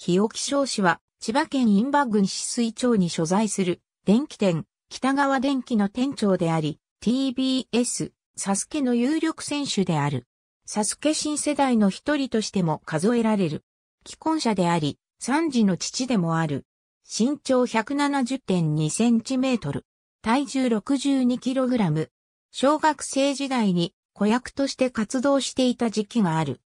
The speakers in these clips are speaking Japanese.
日置商市は、千葉県印馬郡市水町に所在する、電気店、北川電気の店長であり、TBS、サスケの有力選手である。サスケ新世代の一人としても数えられる。既婚者であり、三児の父でもある。身長170.2センチメートル。体重62キログラム。小学生時代に子役として活動していた時期がある。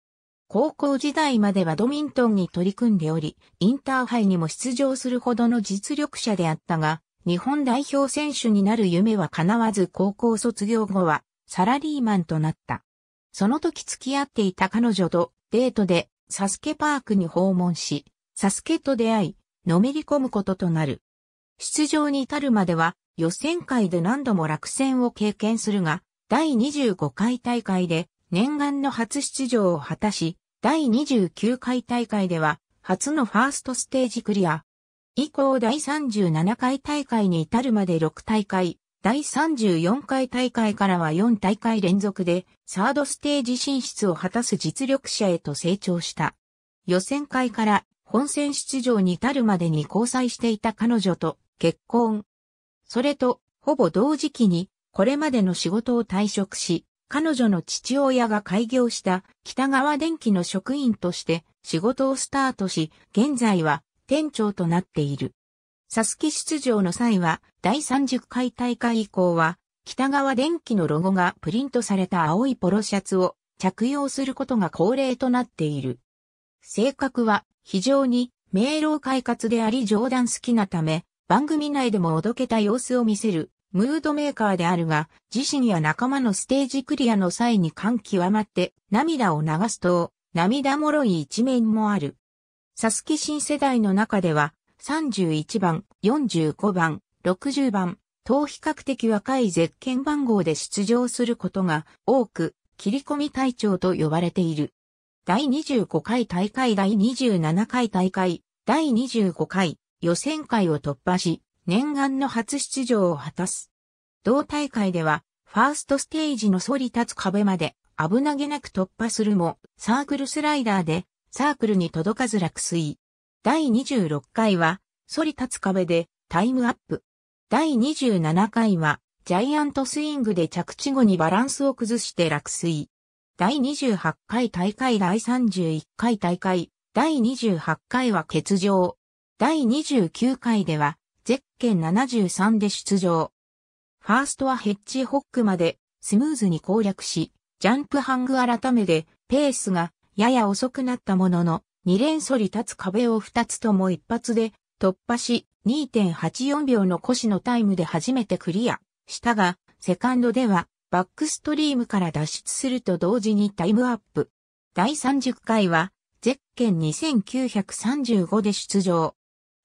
高校時代までバドミントンに取り組んでおり、インターハイにも出場するほどの実力者であったが、日本代表選手になる夢は叶わず高校卒業後はサラリーマンとなった。その時付き合っていた彼女とデートでサスケパークに訪問し、サスケと出会い、のめり込むこととなる。出場に至るまでは予選会で何度も落選を経験するが、第25回大会で念願の初出場を果たし、第29回大会では、初のファーストステージクリア。以降第37回大会に至るまで6大会、第34回大会からは4大会連続で、サードステージ進出を果たす実力者へと成長した。予選会から本戦出場に至るまでに交際していた彼女と結婚。それと、ほぼ同時期に、これまでの仕事を退職し、彼女の父親が開業した北川電機の職員として仕事をスタートし、現在は店長となっている。サスキ出場の際は、第30回大会以降は、北川電機のロゴがプリントされた青いポロシャツを着用することが恒例となっている。性格は非常に明朗快活であり冗談好きなため、番組内でもおどけた様子を見せるムードメーカーであるが、自身や仲間のステージクリアの際に感極まって涙を流すと、涙もろい一面もある。サスケ新世代の中では、31番、45番、60番、等比較的若い絶景番号で出場することが多く、切り込み隊長と呼ばれている。第25回大会第27回大会、第25回予選会を突破し、念願の初出場を果たす。同大会では、ファーストステージの反り立つ壁まで危なげなく突破するも、サークルスライダーでサークルに届かず落水。第26回は、反り立つ壁でタイムアップ。第27回は、ジャイアントスイングで着地後にバランスを崩して落水。第28回大会第31回大会、第28回は欠場。第29回では、ゼッケン73で出場。ファーストはヘッジホックまでスムーズに攻略し、ジャンプハング改めでペースがやや遅くなったものの、2連そり立つ壁を2つとも一発で突破し、2.84秒の腰のタイムで初めてクリアしたが、セカンドではバックストリームから脱出すると同時にタイムアップ。第30回は、ゼッケン2935で出場。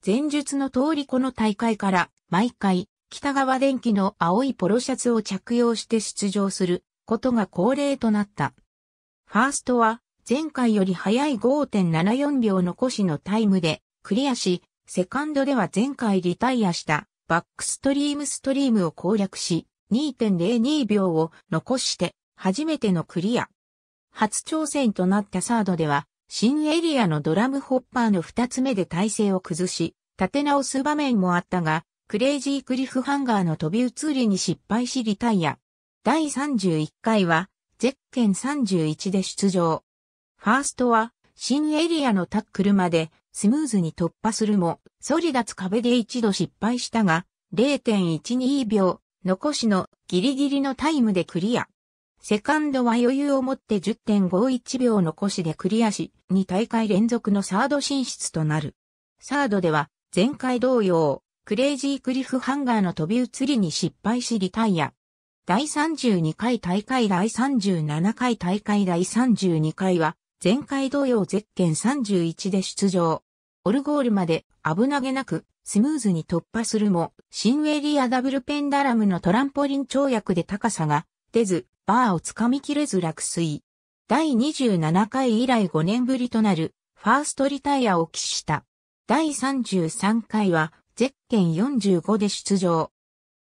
前述の通りこの大会から毎回北川電機の青いポロシャツを着用して出場することが恒例となった。ファーストは前回より早い5.74秒残しのタイムでクリアし、セカンドでは前回リタイアしたバックストリームストリームを攻略し、2.02秒を残して初めてのクリア。初挑戦となったサードでは新エリアのドラムホッパーの二つ目で体勢を崩し、立て直す場面もあったが、クレイジークリフハンガーの飛び移りに失敗しリタイア。第31回は、ゼッケン31で出場。ファーストは、新エリアのタックルまでスムーズに突破するも、ソリ立つ壁で一度失敗したが、0.12秒残しのギリギリのタイムでクリア。セカンドは余裕を持って10.51秒残しでクリアし、2大会連続のサード進出となる。サードでは、前回同様、クレイジークリフハンガーの飛び移りに失敗しリタイア。第32回大会第37回大会第32回は、前回同様ゼッケン31で出場。オルゴールまで危なげなくスムーズに突破するも、シンウェリアダブルペンダラムのトランポリン跳躍で高さが出ず、バーをつかみきれず落水。第27回以来5年ぶりとなるファーストリタイアを期した。第33回はゼッケン45で出場。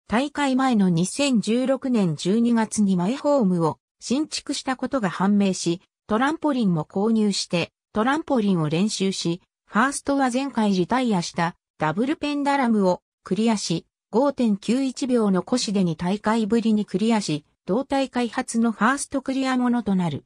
大会前の2016年12月にマイホームを新築したことが判明し、トランポリンも購入してトランポリンを練習し、ファーストは前回リタイアしたダブルペンダラムをクリアし、5.91秒の腰でに大会ぶりにクリアし、同大会初のファーストクリアものとなる。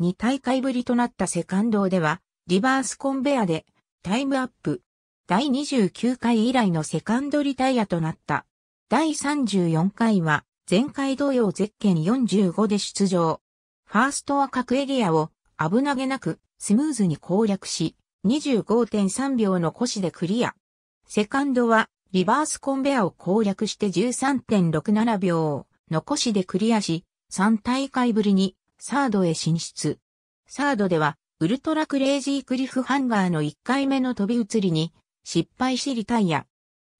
2大会ぶりとなったセカンドでは、リバースコンベアでタイムアップ。第29回以来のセカンドリタイアとなった。第34回は、前回同様ゼッケン45で出場。ファーストは各エリアを危なげなくスムーズに攻略し、25.3秒の腰でクリア。セカンドはリバースコンベアを攻略して13.67秒。残しでクリアし、3大会ぶりにサードへ進出。サードでは、ウルトラクレイジークリフハンガーの1回目の飛び移りに失敗しリタイア。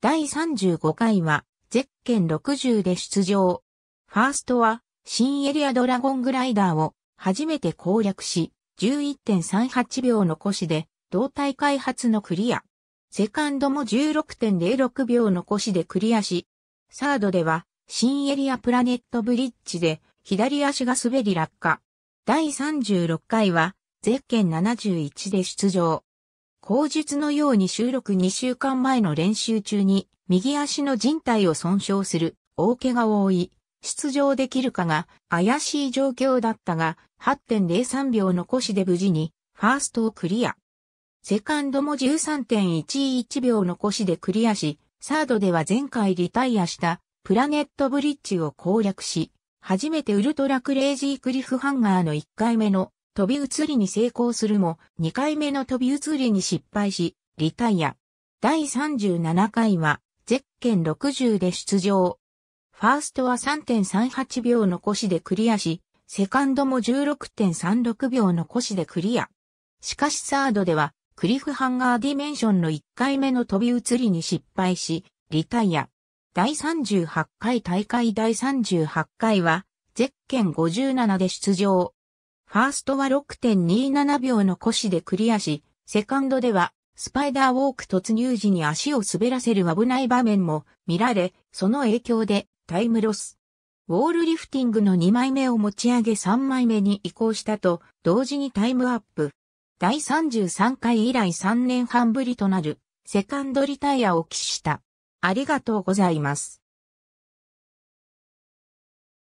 第35回は、ゼッケン60で出場。ファーストは、新エリアドラゴングライダーを初めて攻略し、11.38秒残しで、同体開発のクリア。セカンドも16.06秒残しでクリアし、サードでは、新エリアプラネットブリッジで左足が滑り落下。第36回はゼッケン71で出場。後述のように収録2週間前の練習中に右足の人体を損傷する大怪我を負い、出場できるかが怪しい状況だったが8.03秒残しで無事にファーストをクリア。セカンドも13.11秒残しでクリアし、サードでは前回リタイアしたプラネットブリッジを攻略し、初めてウルトラクレイジークリフハンガーの1回目の飛び移りに成功するも、2回目の飛び移りに失敗し、リタイア。第37回は、ゼッケン60で出場。ファーストは3.38秒残しでクリアし、セカンドも16.36秒残しでクリア。しかしサードでは、クリフハンガーディメンションの1回目の飛び移りに失敗し、リタイア。第38回大会第38回は、ゼッケン57で出場。ファーストは6.27秒の腰でクリアし、セカンドでは、スパイダーウォーク突入時に足を滑らせる危ない場面も見られ、その影響でタイムロス。ウォールリフティングの2枚目を持ち上げ3枚目に移行したと、同時にタイムアップ。第33回以来3年半ぶりとなる、セカンドリタイアを期した。ありがとうございます。